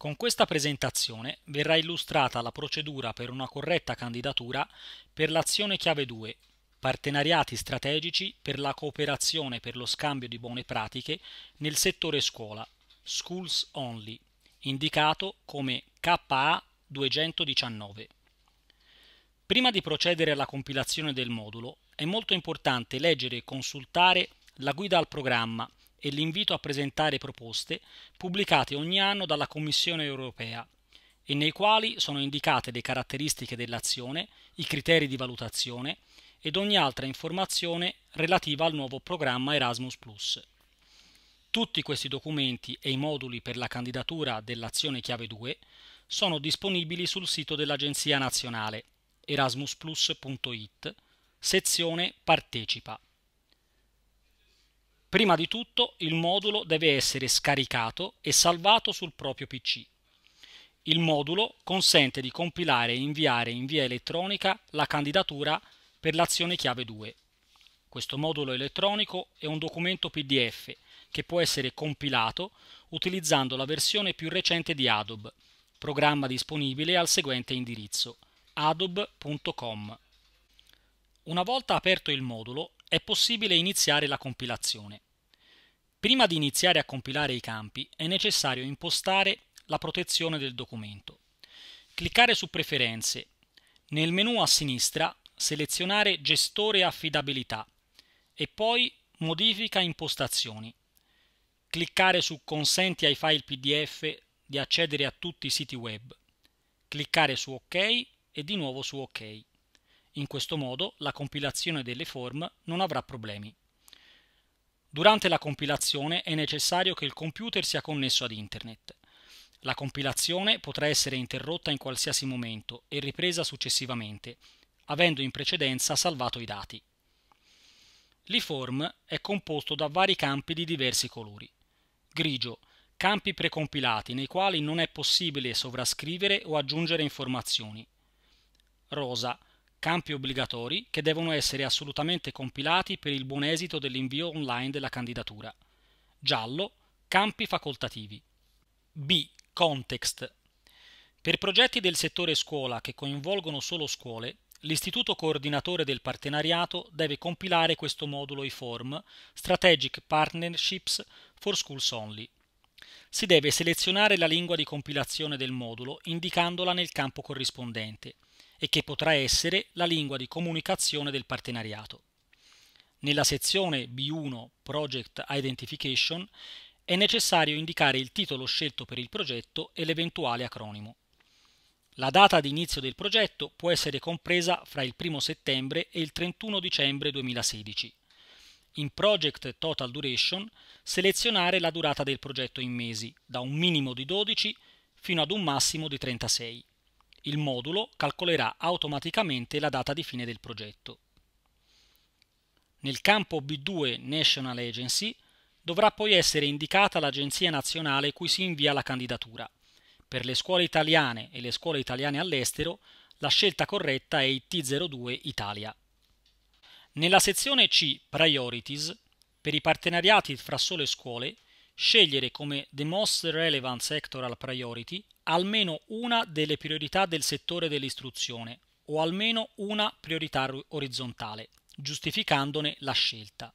Con questa presentazione verrà illustrata la procedura per una corretta candidatura per l'azione chiave 2 Partenariati strategici per la cooperazione per lo scambio di buone pratiche nel settore scuola Schools Only, indicato come KA 219. Prima di procedere alla compilazione del modulo, è molto importante leggere e consultare la guida al programma e l'invito a presentare proposte pubblicate ogni anno dalla Commissione europea e nei quali sono indicate le caratteristiche dell'azione, i criteri di valutazione ed ogni altra informazione relativa al nuovo programma Erasmus ⁇ Tutti questi documenti e i moduli per la candidatura dell'azione chiave 2 sono disponibili sul sito dell'Agenzia nazionale erasmusplus.it, sezione Partecipa. Prima di tutto il modulo deve essere scaricato e salvato sul proprio PC. Il modulo consente di compilare e inviare in via elettronica la candidatura per l'azione chiave 2. Questo modulo elettronico è un documento PDF che può essere compilato utilizzando la versione più recente di Adobe, programma disponibile al seguente indirizzo adobe.com. Una volta aperto il modulo, è possibile iniziare la compilazione. Prima di iniziare a compilare i campi è necessario impostare la protezione del documento. Cliccare su Preferenze. Nel menu a sinistra selezionare Gestore affidabilità e poi Modifica impostazioni. Cliccare su Consenti ai file PDF di accedere a tutti i siti web. Cliccare su OK e di nuovo su OK. In questo modo la compilazione delle form non avrà problemi. Durante la compilazione è necessario che il computer sia connesso ad internet. La compilazione potrà essere interrotta in qualsiasi momento e ripresa successivamente, avendo in precedenza salvato i dati. L'eform è composto da vari campi di diversi colori. Grigio, campi precompilati nei quali non è possibile sovrascrivere o aggiungere informazioni. Rosa, campi obbligatori che devono essere assolutamente compilati per il buon esito dell'invio online della candidatura. Giallo, campi facoltativi. B. Context. Per progetti del settore scuola che coinvolgono solo scuole, l'istituto coordinatore del partenariato deve compilare questo modulo IFORM Strategic Partnerships for Schools Only. Si deve selezionare la lingua di compilazione del modulo indicandola nel campo corrispondente – e che potrà essere la lingua di comunicazione del partenariato. Nella sezione B1 Project Identification è necessario indicare il titolo scelto per il progetto e l'eventuale acronimo. La data di inizio del progetto può essere compresa fra il 1 settembre e il 31 dicembre 2016. In Project Total Duration selezionare la durata del progetto in mesi, da un minimo di 12 fino ad un massimo di 36. Il modulo calcolerà automaticamente la data di fine del progetto. Nel campo B2 National Agency dovrà poi essere indicata l'agenzia nazionale cui si invia la candidatura. Per le scuole italiane e le scuole italiane all'estero la scelta corretta è IT02 Italia. Nella sezione C Priorities, per i partenariati fra sole scuole, scegliere come the most relevant sectoral priority almeno una delle priorità del settore dell'istruzione o almeno una priorità orizzontale, giustificandone la scelta.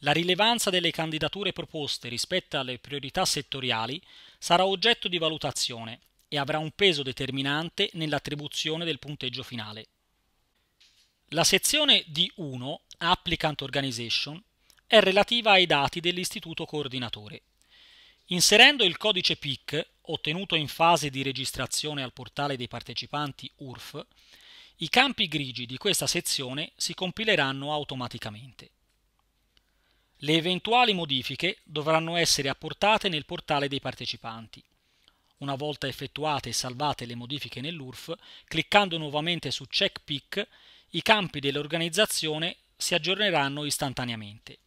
La rilevanza delle candidature proposte rispetto alle priorità settoriali sarà oggetto di valutazione e avrà un peso determinante nell'attribuzione del punteggio finale. La sezione D1, Applicant Organization, è relativa ai dati dell'istituto coordinatore. Inserendo il codice PIC, ottenuto in fase di registrazione al portale dei partecipanti URF, i campi grigi di questa sezione si compileranno automaticamente. Le eventuali modifiche dovranno essere apportate nel portale dei partecipanti. Una volta effettuate e salvate le modifiche nell'URF, cliccando nuovamente su Check PIC, i campi dell'organizzazione si aggiorneranno istantaneamente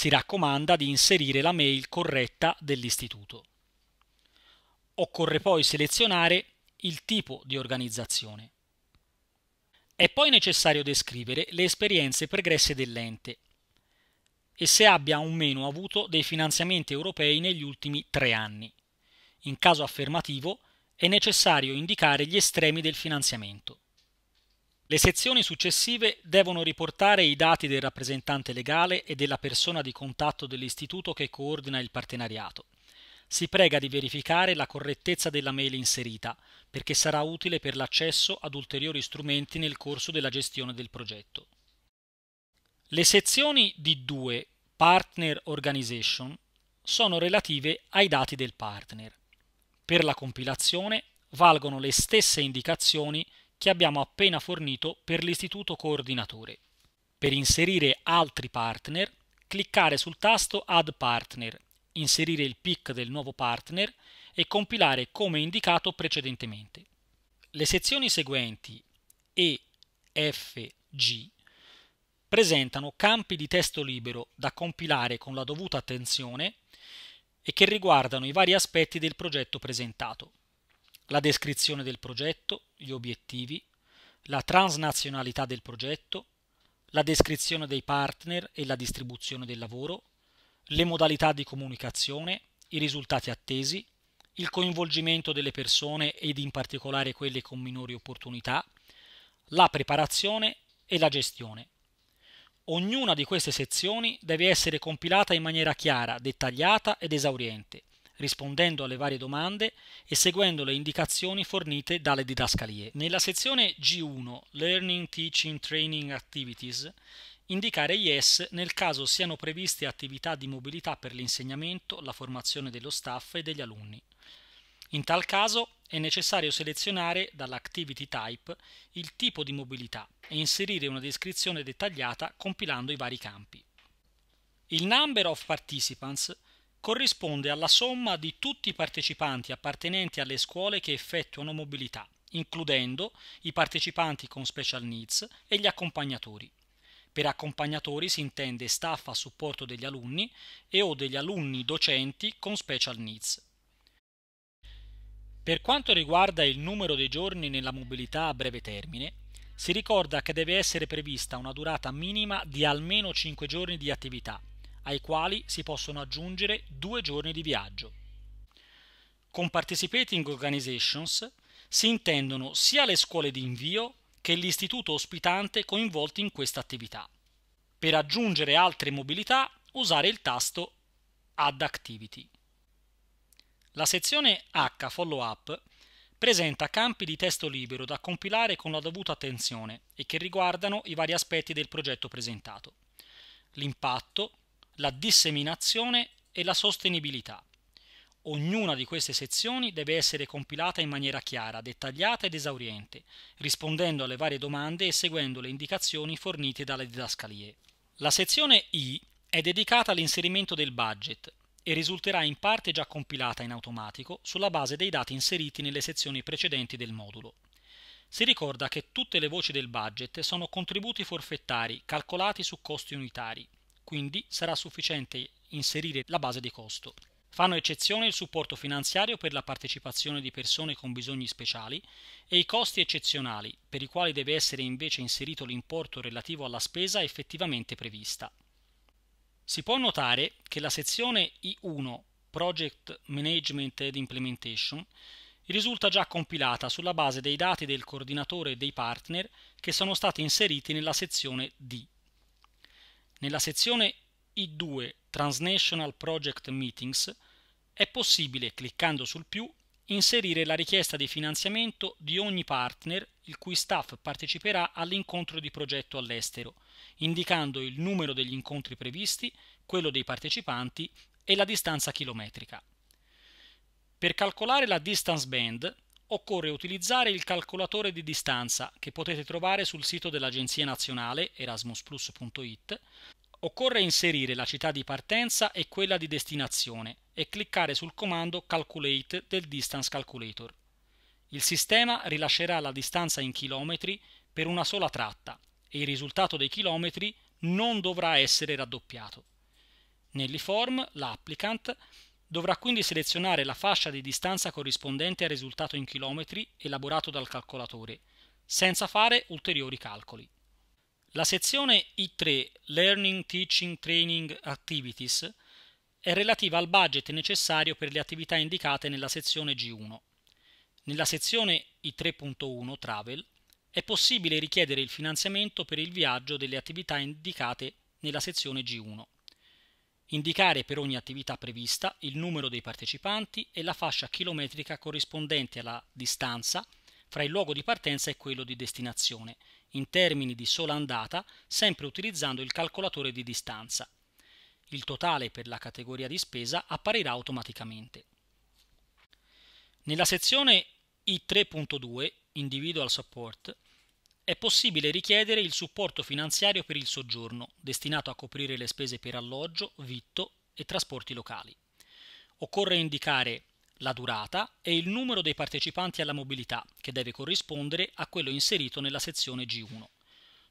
si raccomanda di inserire la mail corretta dell'istituto. Occorre poi selezionare il tipo di organizzazione. È poi necessario descrivere le esperienze pregresse dell'ente e se abbia o meno avuto dei finanziamenti europei negli ultimi tre anni. In caso affermativo è necessario indicare gli estremi del finanziamento. Le sezioni successive devono riportare i dati del rappresentante legale e della persona di contatto dell'istituto che coordina il partenariato. Si prega di verificare la correttezza della mail inserita, perché sarà utile per l'accesso ad ulteriori strumenti nel corso della gestione del progetto. Le sezioni D2 Partner Organization sono relative ai dati del partner. Per la compilazione valgono le stesse indicazioni che abbiamo appena fornito per l'istituto coordinatore. Per inserire altri partner, cliccare sul tasto Add Partner, inserire il PIC del nuovo partner e compilare come indicato precedentemente. Le sezioni seguenti E, F, G presentano campi di testo libero da compilare con la dovuta attenzione e che riguardano i vari aspetti del progetto presentato la descrizione del progetto, gli obiettivi, la transnazionalità del progetto, la descrizione dei partner e la distribuzione del lavoro, le modalità di comunicazione, i risultati attesi, il coinvolgimento delle persone ed in particolare quelle con minori opportunità, la preparazione e la gestione. Ognuna di queste sezioni deve essere compilata in maniera chiara, dettagliata ed esauriente, rispondendo alle varie domande e seguendo le indicazioni fornite dalle didascalie. Nella sezione G1 Learning, Teaching, Training Activities indicare yes nel caso siano previste attività di mobilità per l'insegnamento, la formazione dello staff e degli alunni. In tal caso è necessario selezionare dall'Activity Type il tipo di mobilità e inserire una descrizione dettagliata compilando i vari campi. Il number of participants corrisponde alla somma di tutti i partecipanti appartenenti alle scuole che effettuano mobilità, includendo i partecipanti con special needs e gli accompagnatori. Per accompagnatori si intende staff a supporto degli alunni e o degli alunni docenti con special needs. Per quanto riguarda il numero dei giorni nella mobilità a breve termine, si ricorda che deve essere prevista una durata minima di almeno 5 giorni di attività ai quali si possono aggiungere due giorni di viaggio. Con Participating Organizations si intendono sia le scuole di invio che l'istituto ospitante coinvolti in questa attività. Per aggiungere altre mobilità usare il tasto Add Activity. La sezione H Follow Up presenta campi di testo libero da compilare con la dovuta attenzione e che riguardano i vari aspetti del progetto presentato. L'impatto, la disseminazione e la sostenibilità. Ognuna di queste sezioni deve essere compilata in maniera chiara, dettagliata ed esauriente, rispondendo alle varie domande e seguendo le indicazioni fornite dalle didascalie. La sezione I è dedicata all'inserimento del budget e risulterà in parte già compilata in automatico sulla base dei dati inseriti nelle sezioni precedenti del modulo. Si ricorda che tutte le voci del budget sono contributi forfettari calcolati su costi unitari quindi sarà sufficiente inserire la base di costo. Fanno eccezione il supporto finanziario per la partecipazione di persone con bisogni speciali e i costi eccezionali, per i quali deve essere invece inserito l'importo relativo alla spesa effettivamente prevista. Si può notare che la sezione I1 Project Management and Implementation risulta già compilata sulla base dei dati del coordinatore e dei partner che sono stati inseriti nella sezione D. Nella sezione I2 Transnational Project Meetings è possibile, cliccando sul più, inserire la richiesta di finanziamento di ogni partner il cui staff parteciperà all'incontro di progetto all'estero, indicando il numero degli incontri previsti, quello dei partecipanti e la distanza chilometrica. Per calcolare la distance band occorre utilizzare il calcolatore di distanza che potete trovare sul sito dell'Agenzia Nazionale erasmusplus.it. Occorre inserire la città di partenza e quella di destinazione e cliccare sul comando Calculate del Distance Calculator. Il sistema rilascerà la distanza in chilometri per una sola tratta e il risultato dei chilometri non dovrà essere raddoppiato. Nell'iform l'applicant Dovrà quindi selezionare la fascia di distanza corrispondente al risultato in chilometri elaborato dal calcolatore, senza fare ulteriori calcoli. La sezione I3 Learning Teaching Training Activities è relativa al budget necessario per le attività indicate nella sezione G1. Nella sezione I3.1 Travel è possibile richiedere il finanziamento per il viaggio delle attività indicate nella sezione G1. Indicare per ogni attività prevista il numero dei partecipanti e la fascia chilometrica corrispondente alla distanza fra il luogo di partenza e quello di destinazione, in termini di sola andata, sempre utilizzando il calcolatore di distanza. Il totale per la categoria di spesa apparirà automaticamente. Nella sezione I3.2 Individual Support è possibile richiedere il supporto finanziario per il soggiorno, destinato a coprire le spese per alloggio, vitto e trasporti locali. Occorre indicare la durata e il numero dei partecipanti alla mobilità, che deve corrispondere a quello inserito nella sezione G1.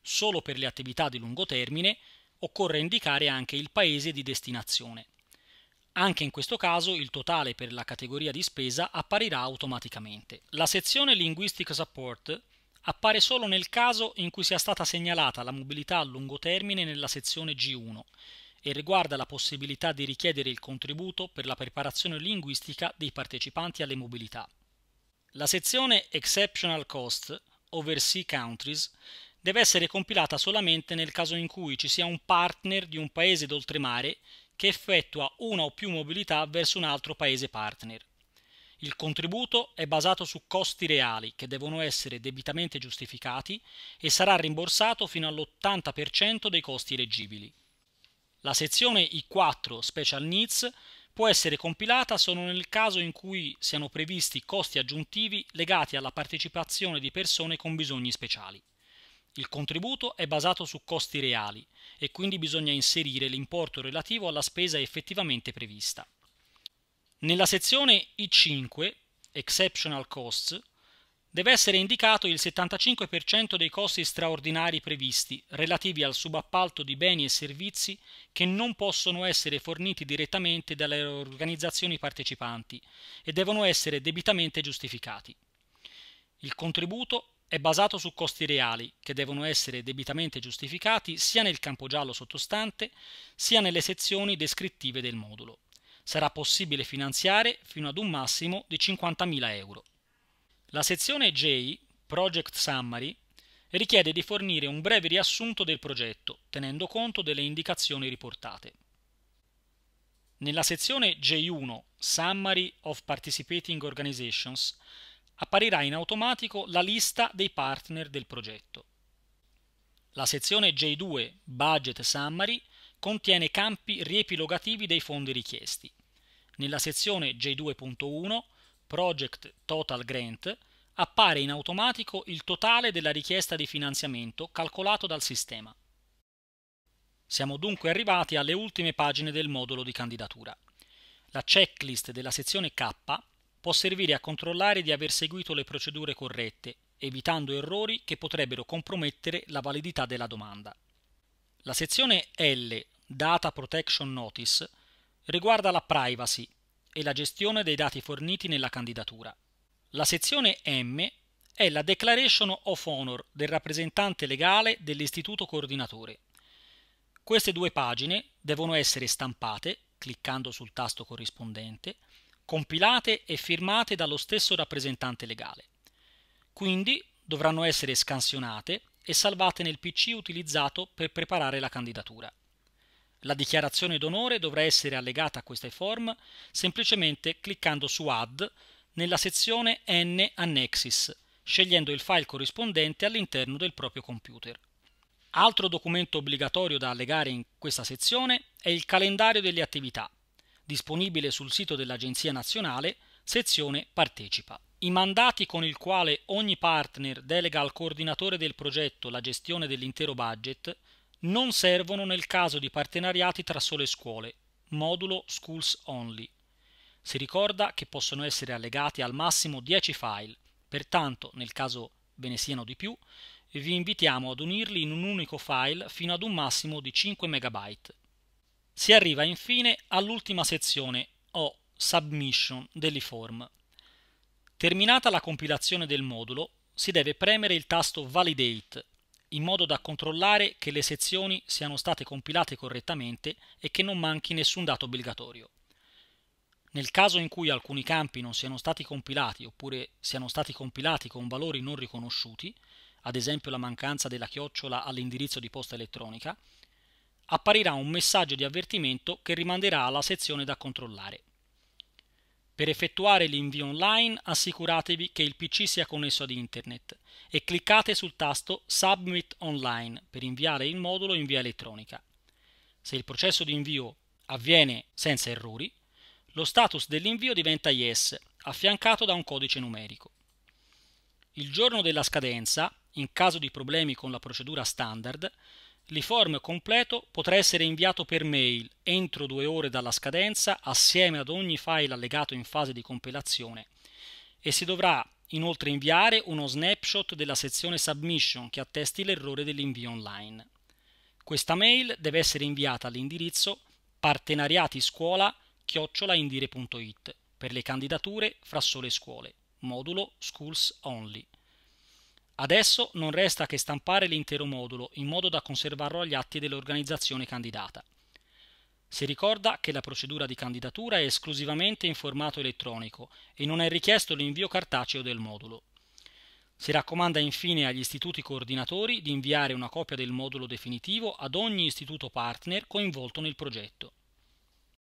Solo per le attività di lungo termine occorre indicare anche il paese di destinazione. Anche in questo caso il totale per la categoria di spesa apparirà automaticamente. La sezione Linguistic Support appare solo nel caso in cui sia stata segnalata la mobilità a lungo termine nella sezione G1 e riguarda la possibilità di richiedere il contributo per la preparazione linguistica dei partecipanti alle mobilità. La sezione Exceptional Cost, Oversea Countries, deve essere compilata solamente nel caso in cui ci sia un partner di un paese d'oltremare che effettua una o più mobilità verso un altro paese partner. Il contributo è basato su costi reali che devono essere debitamente giustificati e sarà rimborsato fino all'80% dei costi reggibili. La sezione I4 Special Needs può essere compilata solo nel caso in cui siano previsti costi aggiuntivi legati alla partecipazione di persone con bisogni speciali. Il contributo è basato su costi reali e quindi bisogna inserire l'importo relativo alla spesa effettivamente prevista. Nella sezione I5, Exceptional Costs, deve essere indicato il 75% dei costi straordinari previsti relativi al subappalto di beni e servizi che non possono essere forniti direttamente dalle organizzazioni partecipanti e devono essere debitamente giustificati. Il contributo è basato su costi reali che devono essere debitamente giustificati sia nel campo giallo sottostante sia nelle sezioni descrittive del modulo sarà possibile finanziare fino ad un massimo di 50.000 euro. La sezione J, Project Summary, richiede di fornire un breve riassunto del progetto, tenendo conto delle indicazioni riportate. Nella sezione J1, Summary of Participating Organizations, apparirà in automatico la lista dei partner del progetto. La sezione J2, Budget Summary, contiene campi riepilogativi dei fondi richiesti. Nella sezione J2.1 Project Total Grant appare in automatico il totale della richiesta di finanziamento calcolato dal sistema. Siamo dunque arrivati alle ultime pagine del modulo di candidatura. La checklist della sezione K può servire a controllare di aver seguito le procedure corrette, evitando errori che potrebbero compromettere la validità della domanda. La sezione L Data Protection Notice riguarda la privacy e la gestione dei dati forniti nella candidatura. La sezione M è la Declaration of Honor del rappresentante legale dell'istituto coordinatore. Queste due pagine devono essere stampate, cliccando sul tasto corrispondente, compilate e firmate dallo stesso rappresentante legale. Quindi dovranno essere scansionate e salvate nel PC utilizzato per preparare la candidatura. La dichiarazione d'onore dovrà essere allegata a queste form semplicemente cliccando su Add nella sezione N Annexis, scegliendo il file corrispondente all'interno del proprio computer. Altro documento obbligatorio da allegare in questa sezione è il calendario delle attività, disponibile sul sito dell'Agenzia Nazionale, sezione Partecipa. I mandati con il quale ogni partner delega al coordinatore del progetto la gestione dell'intero budget non servono nel caso di partenariati tra sole scuole, modulo Schools Only. Si ricorda che possono essere allegati al massimo 10 file, pertanto nel caso ve ne siano di più, vi invitiamo ad unirli in un unico file fino ad un massimo di 5 MB. Si arriva infine all'ultima sezione o submission dell'iform. Terminata la compilazione del modulo, si deve premere il tasto Validate in modo da controllare che le sezioni siano state compilate correttamente e che non manchi nessun dato obbligatorio. Nel caso in cui alcuni campi non siano stati compilati oppure siano stati compilati con valori non riconosciuti, ad esempio la mancanza della chiocciola all'indirizzo di posta elettronica, apparirà un messaggio di avvertimento che rimanderà alla sezione da controllare. Per effettuare l'invio online assicuratevi che il PC sia connesso ad internet e cliccate sul tasto Submit online per inviare il modulo in via elettronica. Se il processo di invio avviene senza errori, lo status dell'invio diventa Yes, affiancato da un codice numerico. Il giorno della scadenza, in caso di problemi con la procedura standard, L'iform completo potrà essere inviato per mail entro due ore dalla scadenza assieme ad ogni file allegato in fase di compilazione e si dovrà inoltre inviare uno snapshot della sezione submission che attesti l'errore dell'invio online. Questa mail deve essere inviata all'indirizzo partenariatiscuola-indire.it per le candidature fra sole scuole, modulo Schools Only. Adesso non resta che stampare l'intero modulo in modo da conservarlo agli atti dell'organizzazione candidata. Si ricorda che la procedura di candidatura è esclusivamente in formato elettronico e non è richiesto l'invio cartaceo del modulo. Si raccomanda infine agli istituti coordinatori di inviare una copia del modulo definitivo ad ogni istituto partner coinvolto nel progetto.